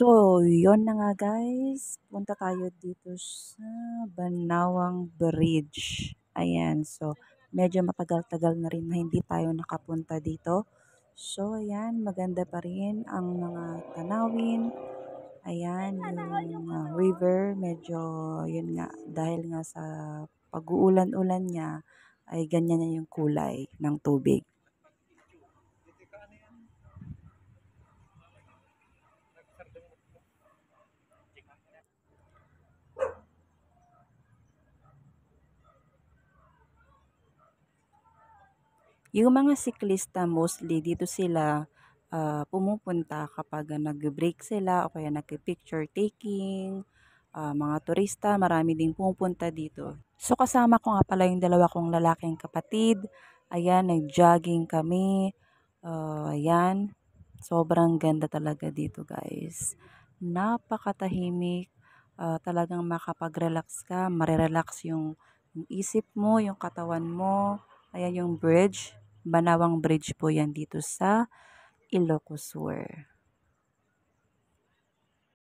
So, yon na nga guys. Punta tayo dito sa Banawang Bridge. Ayan, so medyo matagal-tagal na rin na hindi tayo nakapunta dito. So, ayan, maganda pa rin ang mga tanawin. Ayan, yung uh, river, medyo, yun nga, dahil nga sa pag-uulan-ulan niya, ay ganyan na yung kulay ng tubig. Yung mga siklista mostly dito sila uh, pumupunta kapag nag-break sila o kaya nag-picture taking, uh, mga turista, marami ding pumupunta dito. So kasama ko nga pala yung dalawa kong lalaking kapatid. Ayan, nag-jogging kami. Uh, ayan, sobrang ganda talaga dito guys. Napakatahimik. Uh, talagang makapag-relax ka, marirelax yung, yung isip mo, yung katawan mo. Ayan yung bridge. Banawang Bridge po yan dito sa Ilocos Sur.